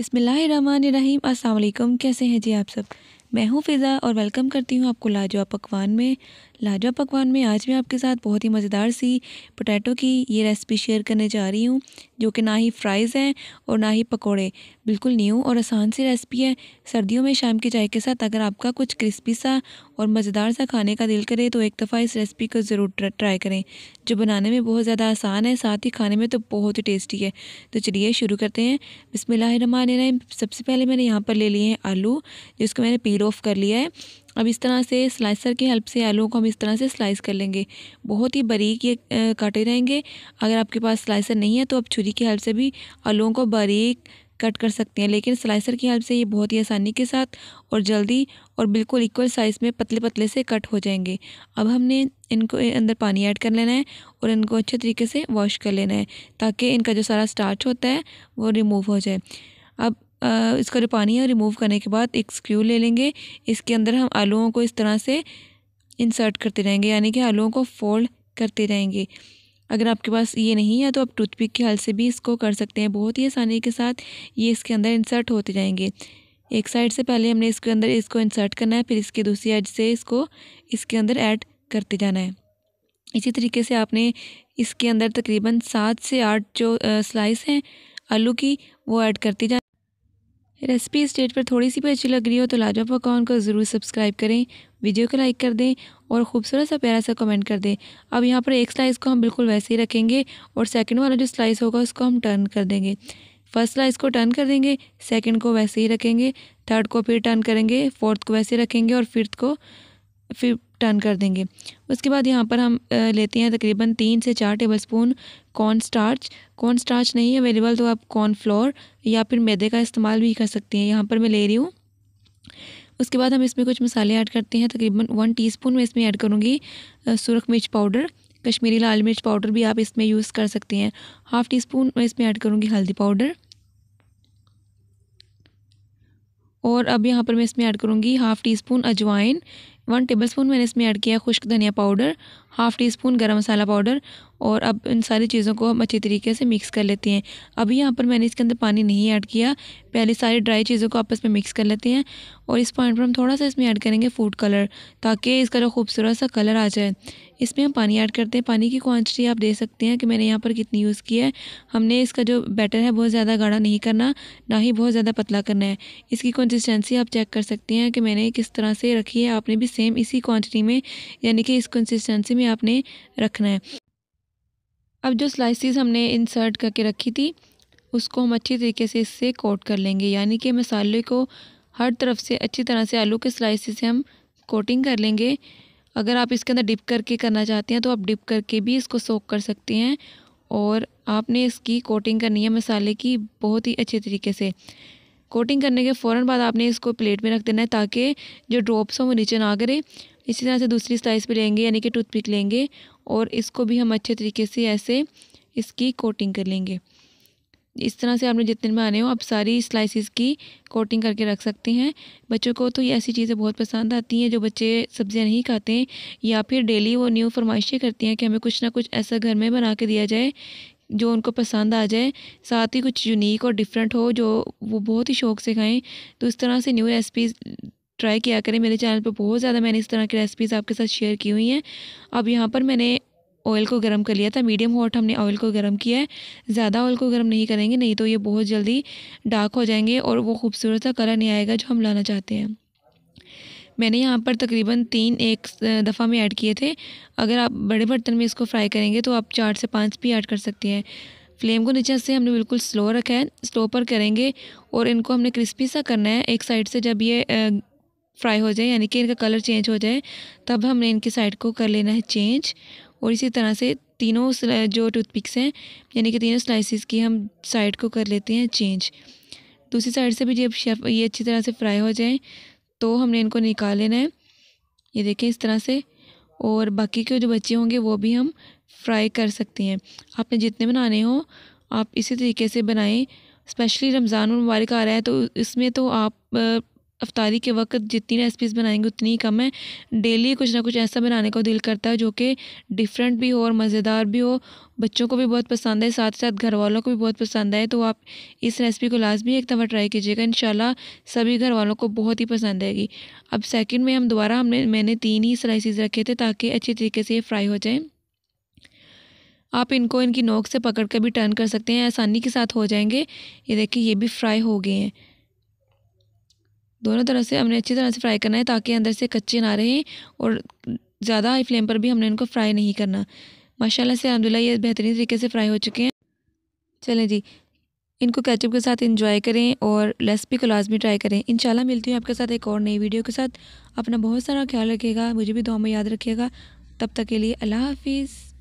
बिसमीम अस्सलाम वालेकुम कैसे हैं जी आप सब मैं हूं फ़िज़ा और वेलकम करती हूं आपको लाजवाब पकवान में लाजवा पकवान में आज मैं आपके साथ बहुत ही मज़ेदार सी पोटैटो की ये रेसिपी शेयर करने जा रही हूँ जो कि ना ही फ्राइज़ हैं और ना ही पकोड़े बिल्कुल न्यू और आसान सी रेसिपी है सर्दियों में शाम के चाय के साथ अगर आपका कुछ क्रिस्पी सा और मज़ेदार सा खाने का दिल करे तो एक दफ़ा इस रेसिपी को ज़रूर ट्राई करें जो बनाने में बहुत ज़्यादा आसान है साथ ही खाने में तो बहुत ही टेस्टी है तो चलिए शुरू करते हैं बिसमिल्लर सबसे पहले मैंने यहाँ पर ले लिए हैं आलू जिसको मैंने पील ऑफ कर लिया है अब इस तरह से स्लाइसर की हेल्प से आलू को हम इस तरह से स्लाइस कर लेंगे बहुत ही बारीक ये काटे रहेंगे अगर आपके पास स्लाइसर नहीं है तो आप छुरी की हेल्प से भी आलुओं को बारीक कट कर सकते हैं लेकिन स्लाइसर की हेल्प से ये बहुत ही आसानी के साथ और जल्दी और बिल्कुल इक्वल साइज़ में पतले पतले से कट हो जाएंगे अब हमने इनको अंदर पानी ऐड कर लेना है और इनको अच्छे तरीके से वॉश कर लेना है ताकि इनका जो सारा स्टार्च होता है वो रिमूव हो जाए अब इसका जो पानी है रिमूव करने के बाद एक स्क्रू ले लेंगे इसके अंदर हम आलूओं को इस तरह से इंसर्ट करते रहेंगे यानी कि आलूओं को फोल्ड करते रहेंगे अगर आपके पास ये नहीं है तो आप टूथपिक के हल से भी इसको कर सकते हैं बहुत ही आसानी के साथ ये इसके अंदर इंसर्ट होते जाएंगे एक साइड से पहले हमने इसके अंदर इसको इंसर्ट करना है फिर इसके दूसरी एड से इसको इसके अंदर ऐड करते जाना है इसी तरीके से आपने इसके अंदर तकरीबन सात से आठ जो स्लाइस हैं आलू की वो ऐड करती जाना रेसिपी स्टेट पर थोड़ी सी भी अच्छी लग रही हो तो लाजवा पकवान को ज़रूर सब्सक्राइब करें वीडियो को लाइक कर दें और ख़ूबसूरत सा प्यारा सा कमेंट कर दें अब यहाँ पर एक स्लाइस को हम बिल्कुल वैसे ही रखेंगे और सेकंड वाला जो स्लाइस होगा उसको हम टर्न कर देंगे फर्स्ट स्लाइस को टर्न कर देंगे सेकेंड को वैसे ही रखेंगे थर्ड को फिर टर्न करेंगे फोर्थ को वैसे रखेंगे और फिफ्थ को फिर टर्न कर देंगे उसके बाद यहाँ पर हम लेते हैं तकरीबन तीन से चार tablespoon corn starch corn starch नहीं अवेलेबल तो आप कॉर्न फ्लोर या फिर मैदे का इस्तेमाल भी कर सकते हैं यहाँ पर मैं ले रही हूँ उसके बाद हम इसमें कुछ मसाले ऐड करते हैं तकरीबन वन टी स्पून मैं इसमें ऐड करूँगी सुरख मिर्च पाउडर कश्मीरी लाल मिर्च पाउडर भी आप इसमें यूज़ कर सकते हैं हाफ़ टी स्पून मैं इसमें ऐड करूँगी हल्दी पाउडर और अब यहाँ पर मैं इसमें ऐड करूँगी हाफ़ टी स्पून अजवाइन वन टेबल स्पून मैंने इसमें ऐड किया खुश्क धनिया पाउडर हाफ़ टी स्पून गर्म मसाला पाउडर और अब इन सारी चीज़ों को हम अच्छे तरीके से मिक्स कर लेते हैं अभी यहाँ पर मैंने इसके अंदर पानी नहीं ऐड किया पहले सारी ड्राई चीज़ों को आपस में मिक्स कर लेते हैं और इस पॉइंट पर हम थोड़ा सा इसमें ऐड करेंगे फूड कलर ताकि इसका जो खूबसूरत सा कलर आ जाए इसमें हम पानी ऐड करते हैं पानी की क्वांटिटी आप दे सकते हैं कि मैंने यहाँ पर कितनी यूज़ की है हमने इसका जो बैटर है बहुत ज़्यादा गाढ़ा नहीं करना ना ही बहुत ज़्यादा पतला करना है इसकी कंसिस्टेंसी आप चेक कर सकते हैं कि मैंने किस तरह से रखी है आपने भी सेम इसी क्वांटिटी में यानी कि इस कंसिस्टेंसी में आपने रखना है अब जो स्लाइसिस हमने इंसर्ट करके रखी थी उसको हम अच्छी तरीके से इससे कोट कर लेंगे यानी कि मसाले को हर तरफ से अच्छी तरह से आलू के स्लाइसिस से हम कोटिंग कर लेंगे अगर आप इसके अंदर डिप करके करना चाहते हैं तो आप डिप करके भी इसको सोख कर सकते हैं और आपने इसकी कोटिंग करनी है मसाले की बहुत ही अच्छे तरीके से कोटिंग करने के फ़ौर बाद आपने इसको प्लेट में रख देना है ताकि जो ड्रॉप्स हैं वो नीचे ना गिरे इसी तरह से दूसरी स्लाइस भी लेंगे यानी कि टूथपिक लेंगे और इसको भी हम अच्छे तरीके से ऐसे इसकी कोटिंग कर लेंगे इस तरह से आपने जितने आने हो आप सारी स्लाइसिस की कोटिंग करके रख सकते हैं बच्चों को तो ये ऐसी चीज़ें बहुत पसंद आती हैं जो बच्चे सब्ज़ियां नहीं खाते हैं या फिर डेली वो न्यू फरमाइशें करती हैं कि हमें कुछ ना कुछ ऐसा घर में बना के दिया जाए जो उनको पसंद आ जाए साथ ही कुछ यूनिक और डिफरेंट हो जो वो बहुत ही शौक से खाएं तो इस तरह से न्यू रेसिपीज़ ट्राई किया करें मेरे चैनल पे बहुत ज़्यादा मैंने इस तरह की रेसिपीज़ आपके साथ शेयर की हुई हैं अब यहाँ पर मैंने ऑयल को गर्म कर लिया था मीडियम हॉट हमने ऑयल को गर्म किया है ज़्यादा ऑयल को गर्म नहीं करेंगे नहीं तो ये बहुत जल्दी डार्क हो जाएंगे और वो खूबसूरत सा कलर नहीं आएगा जो हम लाना चाहते हैं मैंने यहाँ पर तकरीबन तीन एक दफ़ा में ऐड किए थे अगर आप बड़े बर्तन में इसको फ्राई करेंगे तो आप चार से पाँच भी ऐड कर सकते हैं फ्लेम को नीचे से हमने बिल्कुल स्लो रखा है स्लो पर करेंगे और इनको हमने क्रिस्पी सा करना है एक साइड से जब ये फ्राई हो जाए यानी कि इनका कलर चेंज हो जाए तब हमने इनकी साइड को कर लेना है चेंज और इसी तरह से तीनों जो टूथपिक्स हैं यानी कि तीनों स्लाइसिस की हम साइड को कर लेते हैं चेंज दूसरी साइड से भी जब शेफ ये अच्छी तरह से फ्राई हो जाए तो हमने इनको निकाल लेना है ये देखें इस तरह से और बाकी के जो बच्चे होंगे वो भी हम फ्राई कर सकते हैं आपने जितने बनाने हो आप इसी तरीके से बनाएं स्पेशली रमज़ान मुबारक आ रहा है तो इसमें तो आप अफ्तारी के वक्त जितनी रेसिपीज़ बनाएंगे उतनी ही कम है डेली कुछ ना कुछ ऐसा बनाने का दिल करता है जो कि डिफरेंट भी हो और मज़ेदार भी हो बच्चों को भी बहुत पसंद है साथ साथ घर वालों को भी बहुत पसंद आए तो आप इस रेसिपी को लाजमी एक दफ़ा ट्राई कीजिएगा इन सभी घर वालों को बहुत ही पसंद आएगी अब सेकेंड में हम दोबारा हमने मैंने तीन ही स्लाइसिस रखे थे ताकि अच्छे तरीके से ये फ्राई हो जाएँ आप इनको इनकी नोक से पकड़ कर भी टर्न कर सकते हैं आसानी के साथ हो जाएंगे ये देखिए ये भी फ्राई हो गए हैं दोनों तरफ से हमने अच्छी तरह से फ्राई करना है ताकि अंदर से कच्चे ना रहें और ज़्यादा हाई फ्लेम पर भी हमने इनको फ्राई नहीं करना माशाल्लाह से अलहमदिल्ला ये बेहतरीन तरीके से फ्राई हो चुके हैं चलें जी इनको कैचअप के साथ इंजॉय करें और रेसिपी को लाजमी ट्राई करें शाला मिलती हूँ आपके साथ एक और नई वीडियो के साथ अपना बहुत सारा ख्याल रखिएगा मुझे भी दुआ में याद रखिएगा तब तक के लिए अल्लाह हाफिज़